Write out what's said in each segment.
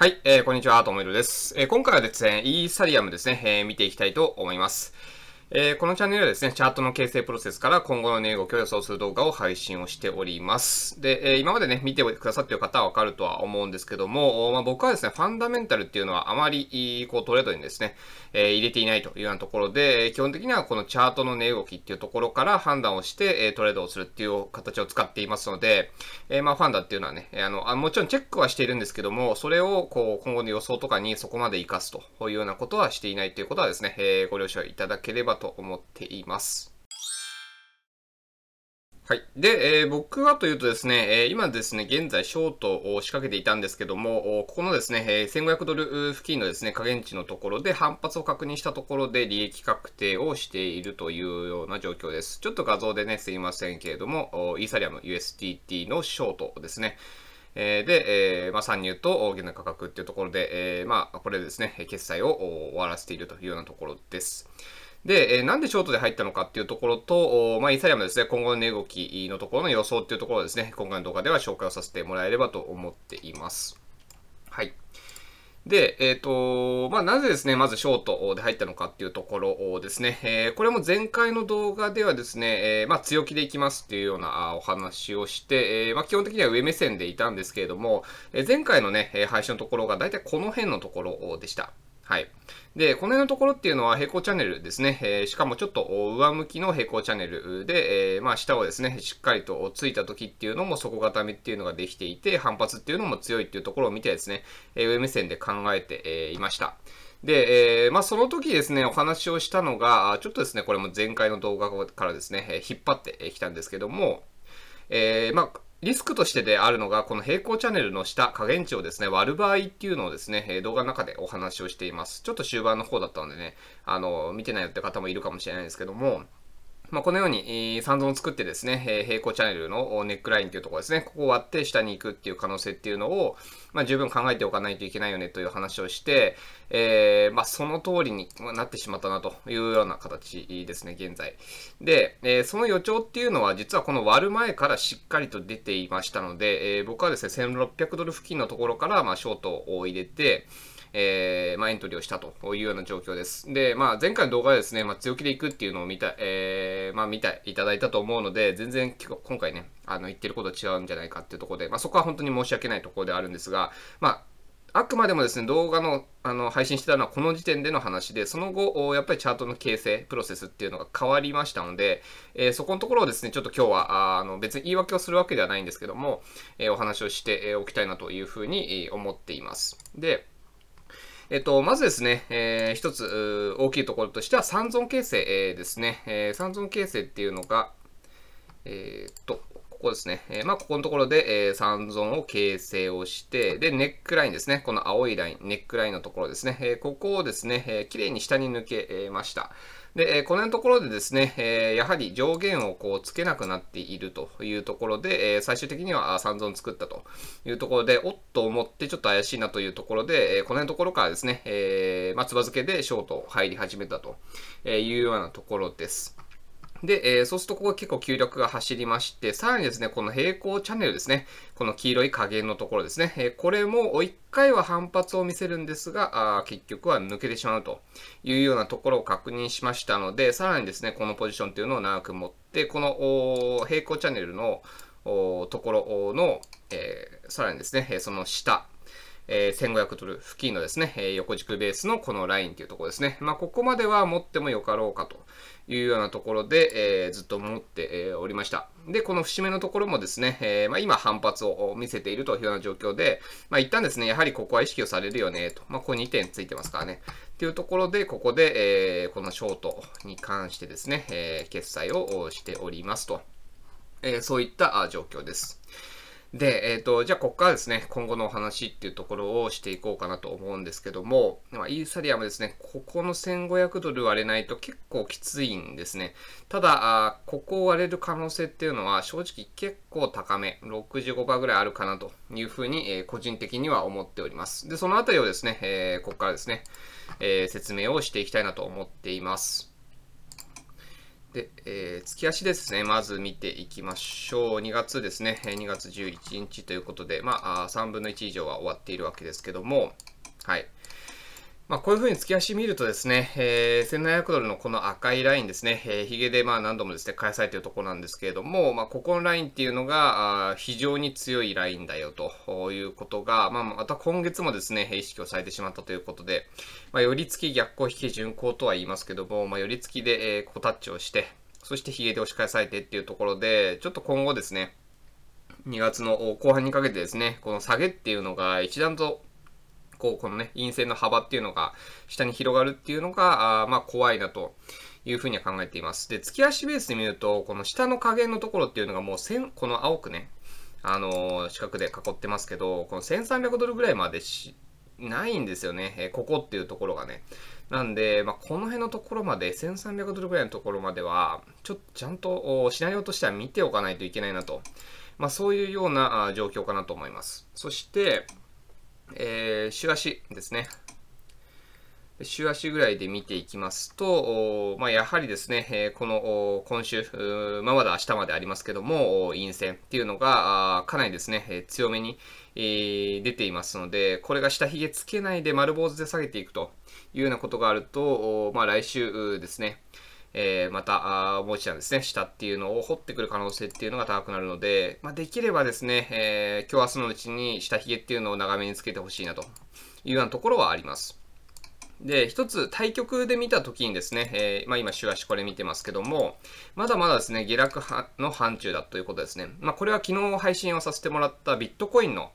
はい、えー、こんにちは、ともいろです。えー、今回はですね、イーサリアムですね、えー、見ていきたいと思います。えー、このチャンネルはですね、チャートの形成プロセスから今後の値動きを予想する動画を配信をしております。で、えー、今までね、見てくださっている方はわかるとは思うんですけども、まあ、僕はですね、ファンダメンタルっていうのはあまり、こう、トレードにですね、えー、入れていないというようなところで、基本的にはこのチャートの値動きっていうところから判断をして、えトレードをするっていう形を使っていますので、えまあ、ファンダっていうのはね、あのあ、もちろんチェックはしているんですけども、それを、こう、今後の予想とかにそこまで活かすというようなことはしていないということはですね、えご了承いただければと思っています。はい。で、えー、僕はというとですね、えー、今ですね、現在ショートを仕掛けていたんですけども、ここのですね、えー、1500ドル付近のですね、下限値のところで反発を確認したところで利益確定をしているというような状況です。ちょっと画像でね、すいませんけれども、イーサリアム USDT のショートですね。えー、で、えー、まあ、参入と現在価格っていうところで、えー、まあ、これですね、決済を終わらせているというようなところです。で、えー、なんでショートで入ったのかっていうところと、まあ、イーサリアムですね、今後の値動きのところの予想っていうところですね、今回の動画では紹介をさせてもらえればと思っています。はい。で、えっ、ー、と、まあ、なぜですね、まずショートで入ったのかっていうところですね。えー、これも前回の動画ではですね、えー、まあ、強気でいきますっていうようなお話をして、えまあ、基本的には上目線でいたんですけれども、え前回のね、配信のところが大体この辺のところでした。はい。で、この辺のところっていうのは平行チャンネルですね。えー、しかもちょっと上向きの平行チャンネルで、えー、まあ下をですね、しっかりとついた時っていうのも底固めっていうのができていて、反発っていうのも強いっていうところを見てですね、えー、上目線で考えて、えー、いました。で、えー、まあ、その時ですね、お話をしたのが、ちょっとですね、これも前回の動画からですね、え引っ張ってきたんですけども、えー、まあ、リスクとしてであるのが、この平行チャンネルの下、下限値をですね、割る場合っていうのをですね、え動画の中でお話をしています。ちょっと終盤の方だったのでね、あの、見てないよって方もいるかもしれないんですけども、まあ、このようにサンドを作ってですね、平行チャンネルのネックラインというところですね、ここを割って下に行くっていう可能性っていうのを、まあ、十分考えておかないといけないよねという話をして、えー、まあ、その通りになってしまったなというような形ですね、現在。で、えー、その予兆っていうのは実はこの割る前からしっかりと出ていましたので、えー、僕はですね、1600ドル付近のところから、まショートを入れて、えー、まあ、エントリーをしたというような状況です。で、まあ、前回の動画はですね、まあ、強気でいくっていうのを見た、えー、まあ、見ていただいたと思うので、全然今回ね、あの、言ってることは違うんじゃないかっていうところで、まあ、そこは本当に申し訳ないところであるんですが、まあ、あくまでもですね、動画のあの配信してたのはこの時点での話で、その後、やっぱりチャートの形成、プロセスっていうのが変わりましたので、えー、そこのところをですね、ちょっと今日は、あの別に言い訳をするわけではないんですけども、えー、お話をしておきたいなというふうに思っています。で、えっと、まずですね、えー、一つ大きいところとしては三尊形成、えー、ですね。えー、三尊形成っていうのが、えー、っと、ここですね。えー、まあ、ここのところで、えー、三尊を形成をして、で、ネックラインですね。この青いライン、ネックラインのところですね。えー、ここをですね、えー、綺麗に下に抜けました。で、えこのところでですね、えやはり上限をこうつけなくなっているというところで、え最終的には三尊作ったというところで、おっと思ってちょっと怪しいなというところで、えこのところからですね、えー、まつば付けでショート入り始めたというようなところです。で、えー、そうするとここ結構吸力が走りまして、さらにですね、この平行チャンネルですね、この黄色い加減のところですね、えー、これも1回は反発を見せるんですが、あ結局は抜けてしまうというようなところを確認しましたので、さらにですね、このポジションというのを長く持って、この平行チャンネルのところの、えー、さらにですね、その下、え1500ドル付近のですね、え横軸ベースのこのラインというところですね。まあ、ここまでは持ってもよかろうかというようなところで、えー、ずっと持って、えおりました。で、この節目のところもですね、えー、まあ、今反発を見せているというような状況で、まあ、一旦ですね、やはりここは意識をされるよね、と。まあ、ここ2点ついてますからね。というところで、ここで、えこのショートに関してですね、え決済をしておりますと。えそういった状況です。で、えっ、ー、と、じゃあ、ここからですね、今後のお話っていうところをしていこうかなと思うんですけども、まあ、イーサリアムですね、ここの1500ドル割れないと結構きついんですね。ただ、あここを割れる可能性っていうのは正直結構高め、65%ぐらいあるかなというふうに、えー、個人的には思っております。で、そのあたりをですね、えー、ここからですね、えー、説明をしていきたいなと思っています。で、えー、月足ですね。まず見ていきましょう。2月ですね。2月11日ということで、まあ、3分の1以上は終わっているわけですけども、はい。まあ、こういうふうに月足見るとですね、えー、1700ドルのこの赤いラインですね、えー、ヒゲでまあ何度もですね、返されているところなんですけれども、まあ、ここのラインっていうのが、非常に強いラインだよということが、まあ、また今月もですね、意識をされてしまったということで、まあ、寄り付き逆行引き巡行とは言いますけども、まあ、寄り付きで、えー、こタッチをして、そしてヒゲで押し返されてっていうところで、ちょっと今後ですね、2月の後半にかけてですね、この下げっていうのが一段とこう、このね、陰線の幅っていうのが下に広がるっていうのが、あまあ怖いなと。いうふうには考えています。で、月足ベースで見ると、この下の加減のところっていうのがもう線、この青くね、あのー、四角で囲ってますけど、この1300ドルぐらいまでし、ないんですよね。えー、ここっていうところがね。なんで、まあ、この辺のところまで、1300ドルぐらいのところまでは、ちょっとちゃんとシナリオとしては見ておかないといけないなと。まあ、そういうような状況かなと思います。そして、えー、週足ですね。週足ぐらいで見ていきますと、まあ、やはりですね、この今週、まあ、まだ明日までありますけども、陰線っていうのがかなりですね、強めに出ていますので、これが下髭つけないで丸坊主で下げていくというようなことがあると、まあ、来週ですね、えー、また、もう一段ですね、下っていうのを掘ってくる可能性っていうのが高くなるので、まあ、できればですね、えー、今日明日のうちに下髭っていうのを長めにつけてほしいなというようなところはあります。で、一つ対局で見たときにですね、えー、まあ今週足これ見てますけども、まだまだですね、下落の範疇だということですね。まあこれは昨日配信をさせてもらったビットコインの、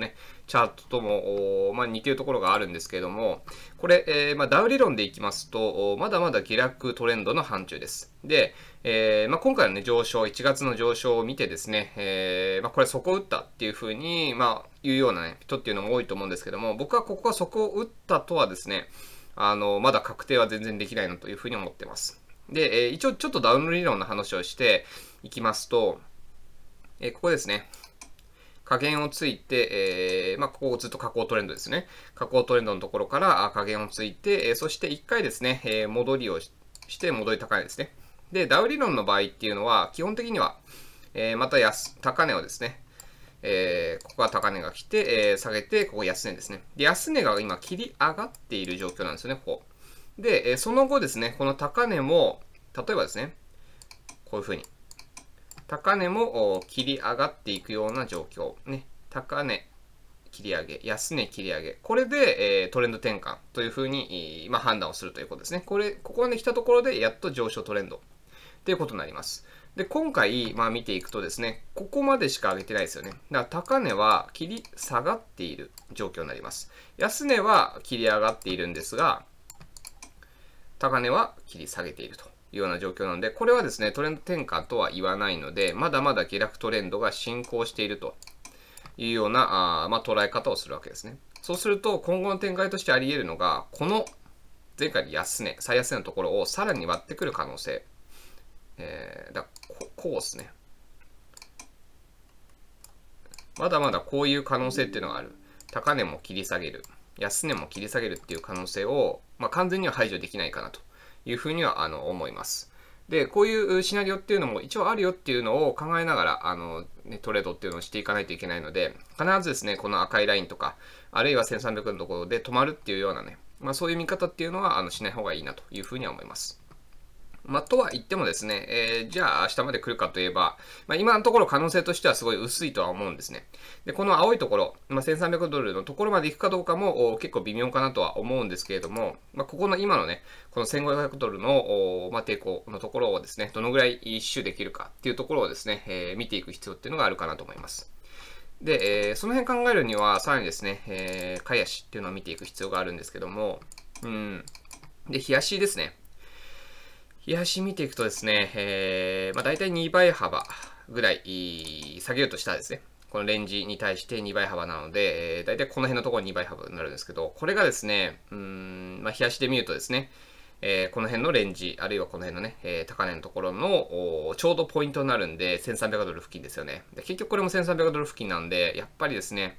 ね、チャートとも、まあ、似てるところがあるんですけれども、これ、えー、まあ、ダウ理論でいきますと、まだまだ下落トレンドの範疇です。で、えー、まあ、今回の、ね、上昇、1月の上昇を見てですね、えー、まあ、これ底打ったっていうふうに、まあ、いうような、ね、人っていうのも多いと思うんですけども、僕はここはそこを打ったとはですね、あの、まだ確定は全然できないなというふうに思ってます。で、えー、一応ちょっとダウン理論の話をしていきますと、えー、ここですね。加減をついて、えー、まあ、ここをずっと下降トレンドですね。下降トレンドのところから加減をついて、えそして1回ですね、え戻りをして戻り高いですね。で、ダウ理論の場合っていうのは、基本的には、えまた安、高値をですね、えー、ここは高値が来て、えー、下げて、ここ安値ですね。で、安値が今切り上がっている状況なんですよね、ここ。で、えー、その後ですね、この高値も、例えばですね、こういうふうに。高値も切り上がっていくような状況。ね。高値切り上げ、安値切り上げ。これで、えー、トレンド転換というふうに、ま判断をするということですね。これ、ここまで来たところで、やっと上昇トレンドということになります。で、今回、まあ見ていくとですね、ここまでしか上げてないですよね。だから高値は切り下がっている状況になります。安値は切り上がっているんですが、高値は切り下げているというような状況なので、これはですね、トレンド転換とは言わないので、まだまだ下落トレンドが進行しているというような、あまあ、捉え方をするわけですね。そうすると、今後の展開としてあり得るのが、この前回の安値、最安値のところをさらに割ってくる可能性。えー、だここうですね。まだまだこういう可能性っていうのがある。高値も切り下げる。安値も切り下げるっていう可能性を、まあ、完全には排除できないかなというふうにはあの思います。で、こういうシナリオっていうのも一応あるよっていうのを考えながら、あの、ね、トレードっていうのをしていかないといけないので、必ずですね、この赤いラインとか、あるいは1300のところで止まるっていうようなね、まあそういう見方っていうのは、あの、しない方がいいなというふうには思います。まあ、とは言ってもですね、えー、じゃあ明日まで来るかといえば、まあ、今のところ可能性としてはすごい薄いとは思うんですね。で、この青いところ、まあ、1300ドルのところまで行くかどうかも結構微妙かなとは思うんですけれども、まあ、ここの今のね、この1500ドルの、まあ、抵抗のところをですね、どのぐらい一周できるかっていうところをですね、えー、見ていく必要っていうのがあるかなと思います。で、えー、その辺考えるには、さらにですね、えー、買い足っていうのを見ていく必要があるんですけども、うん。で、冷やしですね。冷やし見ていくとですね、えー、まあ、大体2倍幅ぐらい下げようとしたらですね、このレンジに対して2倍幅なので、えー、大体この辺のところに2倍幅になるんですけど、これがですね、うん、まあ、冷やしで見るとですね、えー、この辺のレンジ、あるいはこの辺のね、えー、高値のところのちょうどポイントになるんで、1300ドル付近ですよね。で結局これも1300ドル付近なんで、やっぱりですね、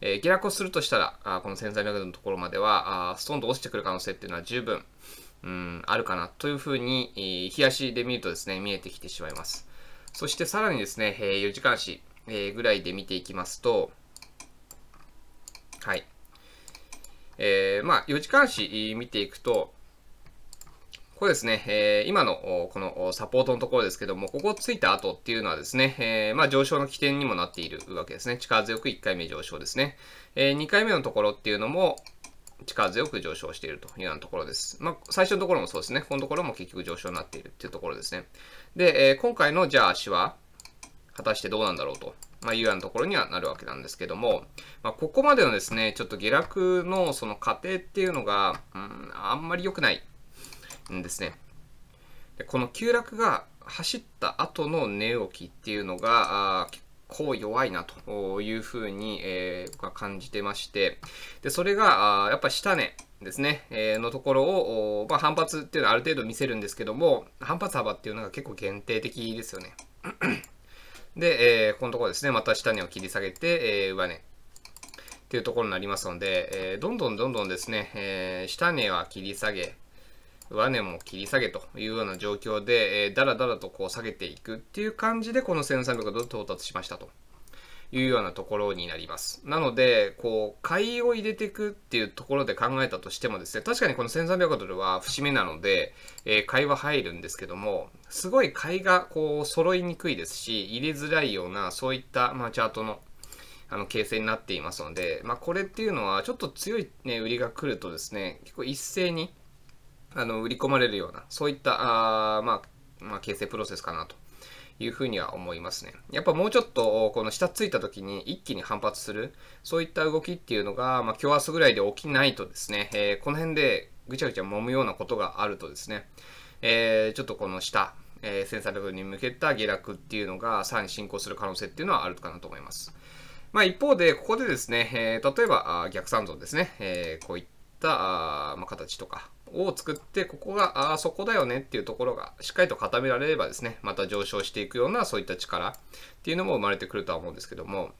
えー、下落をするとしたら、あこの1300ドルのところまでは、あストンと落ちてくる可能性っていうのは十分、うん、あるかなというふうに、冷や日足で見るとですね、見えてきてしまいます。そしてさらにですね、えー、4時間足、えー、ぐらいで見ていきますと、はい。えー、まあ、4時間足見ていくと、これですね、えー、今のこのサポートのところですけども、ここをついた後っていうのはですね、えー、まあ上昇の起点にもなっているわけですね。力強く1回目上昇ですね。えー、2回目のところっていうのも、力強く上昇しているというようなところです。まあ、最初のところもそうですね。このところも結局上昇になっているっていうところですね。で、えー、今回のじゃあ足は、果たしてどうなんだろうと。まあ、いうようなところにはなるわけなんですけども、まあ、ここまでのですね、ちょっと下落のその過程っていうのが、うん、あんまり良くないんですね。でこの急落が走った後の値動きっていうのが結こう弱いなというふうに、えー、僕は感じてまして、で、それが、あやっぱ下根ですね、えー、のところを、まあ、反発っていうのはある程度見せるんですけども、反発幅っていうのが結構限定的ですよね。で、えー、このところですね、また下根を切り下げて、えー、上根。っていうところになりますので、えー、どんどんどんどんですね、えー、下根は切り下げ、上値も切り下げというような状況で、えー、だらだらとこう下げていくっていう感じで、この1300ル到達しましたというようなところになります。なので、こう、買いを入れていくっていうところで考えたとしてもですね、確かにこの1300ドルは節目なので、えー、買いは入るんですけども、すごい買いがこう、揃いにくいですし、入れづらいような、そういった、まあ、チャートのあの形成になっていますので、まあ、これっていうのはちょっと強い、ね、売りが来るとですね結構一斉にあの売り込まれるような、そういったあ、まあ、まあ、形成プロセスかなというふうには思いますね。やっぱもうちょっと、この下ついた時に一気に反発する、そういった動きっていうのが、まあ、今日明日ぐらいで起きないとですね、えー、この辺でぐちゃぐちゃ揉むようなことがあるとですね、えー、ちょっとこの下、えー、1 3ル0に向けた下落っていうのがさらに進行する可能性っていうのはあるかなと思います。まあ一方で、ここでですね、えー、例えば逆三像ですね、えー、こういったあ、まあ、形とか、を作って、ここが、ああ、そこだよねっていうところがしっかりと固められればですね、また上昇していくようなそういった力っていうのも生まれてくるとは思うんですけども、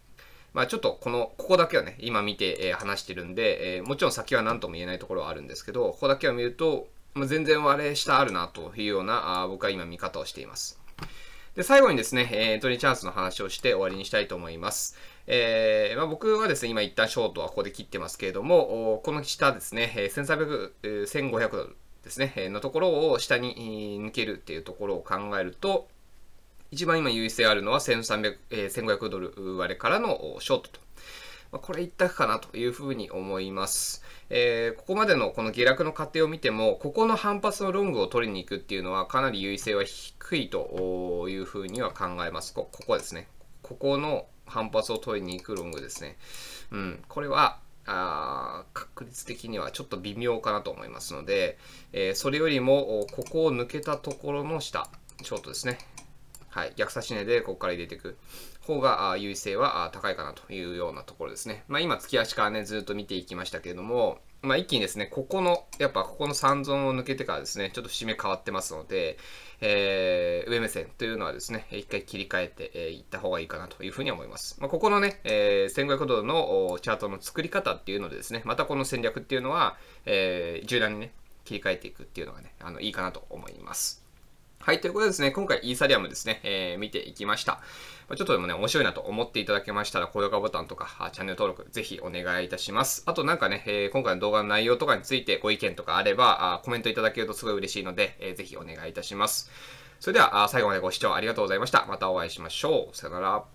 まあちょっとこの、ここだけはね、今見て、え話してるんで、えもちろん先は何とも言えないところはあるんですけど、ここだけは見ると、ま全然割れ下あるなというような、あ僕は今見方をしています。で、最後にですね、エントリーチャンスの話をして終わりにしたいと思います。えー、まあ、僕はですね、今一旦ショートはここで切ってますけれども、この下ですね、1300、1500ドルですね、のところを下に抜けるっていうところを考えると、一番今優位性あるのは1300、1500ドル割れからのショートとまあ、これ一択かなというふうに思います。えー、ここまでのこの下落の過程を見ても、ここの反発のロングを取りに行くっていうのはかなり優位性は低いというふうには考えます。こ、ここですね。ここの反発を取りに行くロングですね。うん、これは、あ確率的にはちょっと微妙かなと思いますので、えー、それよりも、ここを抜けたところの下、ショートですね。はい、逆差し値でここから入れていく方が優位性は高いかなというようなところですね。まあ、今、月足からね、ずっと見ていきましたけれども、まあ、一気にですね、ここの、やっぱここの三尊を抜けてからですね、ちょっと節目変わってますので、えー、上目線というのはですね、一回切り替えてい、えー、った方がいいかなというふうに思います。まあ、ここのね、えー、1500ドルのチャートの作り方っていうのでですね、またこの戦略っていうのは、えー、柔軟にね、切り替えていくっていうのがね、あの、いいかなと思います。はい、ということでですね、今回イーサリアムですね、えー、見ていきました。ちょっとでもね、面白いなと思っていただけましたら、高評価ボタンとか、チャンネル登録、ぜひお願いいたします。あとなんかね、えー、今回の動画の内容とかについてご意見とかあれば、あコメントいただけるとすごい嬉しいので、えー、ぜひお願いいたします。それでは、最後までご視聴ありがとうございました。またお会いしましょう。さよなら。